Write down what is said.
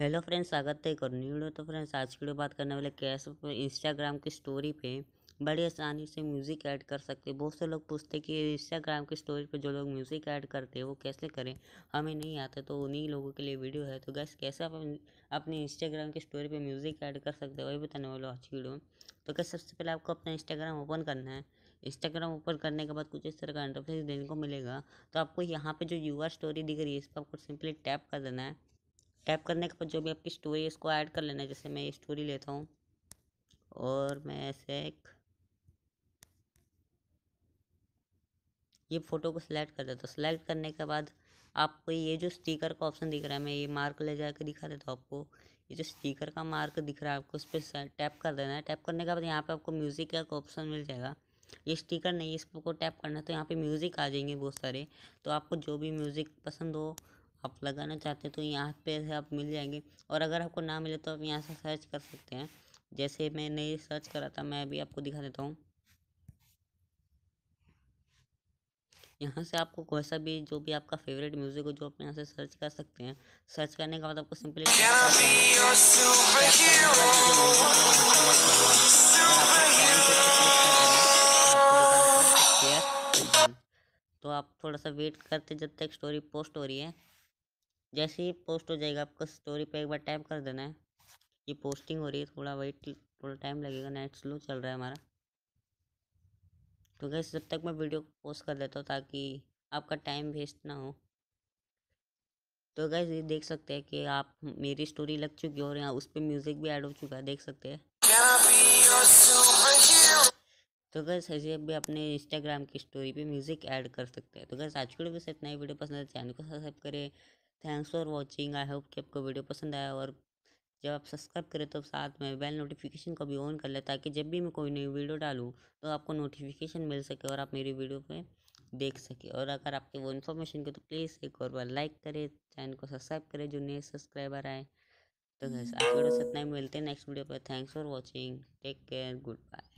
hello friends स्वागत है एक और न्यू वीडियो तो फ्रेंड्स आज की वीडियो बात करने वाले कैसे इंस्टाग्राम की स्टोरी पे बड़ी आसानी से म्यूज़िक ऐड कर सकते हैं बहुत से लोग पूछते हैं कि इंस्टाग्राम की स्टोरी पे जो लोग म्यूज़िक ऐड करते हैं वो कैसे करें हमें नहीं आता तो उन्हीं लोगों के लिए वीडियो है तो गैस कैसे आप अपने इंस्टाग्राम की स्टोरी पर म्यूज़िक ऐड कर सकते हो वही बताने वाले आज की वीडियो तो क्या सबसे पहले आपको अपना इंस्टाग्राम ओपन करना है इंस्टाग्राम ओपन करने के बाद कुछ इस तरह का इंटरफेस देने को मिलेगा तो आपको यहाँ पर जो यू स्टोरी दिख रही है इस पर आपको सिंपली टैप कर देना है टैप करने के बाद जो भी आपकी स्टोरी है इसको ऐड कर लेना है जैसे मैं स्टोरी लेता हूँ और मैं ऐसे एक ये फ़ोटो को सिलेक्ट कर देता हूँ सिलेक्ट करने के बाद आपको ये जो स्टिकर का ऑप्शन दिख रहा है मैं ये मार्क ले कर दिखा देता हूँ आपको ये जो स्टिकर का मार्क दिख रहा है आपको उस पर टैप कर देना है टैप करने के बाद यहाँ पे आपको म्यूज़िक का ऑप्शन मिल जाएगा ये स्टिकर नहीं है इसको टैप करना है तो यहाँ पे म्यूज़िक आ जाएंगे बहुत सारे तो आपको जो भी म्यूज़िक पसंद हो आप लगाना चाहते हैं तो यहाँ पे से आप मिल जाएंगे और अगर आपको ना मिले तो आप यहाँ से सर्च कर सकते हैं जैसे मैं नहीं सर्च करा था मैं अभी आपको दिखा देता हूँ यहाँ से आपको कोई सा भी जो भी आपका फेवरेट म्यूज़िक हो जो आप यहाँ से सर्च कर सकते हैं सर्च करने के बाद आपको सिंपली तो आप थोड़ा सा वेट करते जब तक स्टोरी पोस्ट हो रही है जैसे ही पोस्ट हो जाएगा आपको स्टोरी पे एक बार टैप कर देना है ये पोस्टिंग हो रही है थोड़ा वेट थोड़ा टाइम लगेगा नेट स्लो चल रहा है हमारा तो गैस जब तक मैं वीडियो को पोस्ट कर देता हूँ ताकि आपका टाइम वेस्ट ना हो तो गैस ये देख सकते हैं कि आप मेरी स्टोरी लग चुकी है और यहाँ उस पर म्यूज़िक भी ऐड हो चुका है देख सकते हैं तो गैस ऐसे भी अपने इंस्टाग्राम की स्टोरी पे म्यूज़िक ऐड कर सकते हैं तो गैस आज के लिए बस इतना ही वीडियो पसंद है चैनल तो को सब्सक्राइब करें thanks for watching I hope कि आपको वीडियो पसंद आया और जब आप सब्सक्राइब करें तो साथ में बेल नोटिफिकेशन को भी ऑन कर लें ताकि जब भी मैं कोई नई वीडियो डालूँ तो आपको नोटिफिकेशन मिल सके और आप मेरी वीडियो पे देख सके और अगर आपके वो इन्फॉर्मेशन के तो प्लीज़ एक और बार लाइक करें चैनल को सब्सक्राइब करें जो नए सब्सक्राइबर आए तो गैस आप वीडियो से इतना ही मिलते हैं नेक्स्ट वीडियो पर thanks for watching take care good bye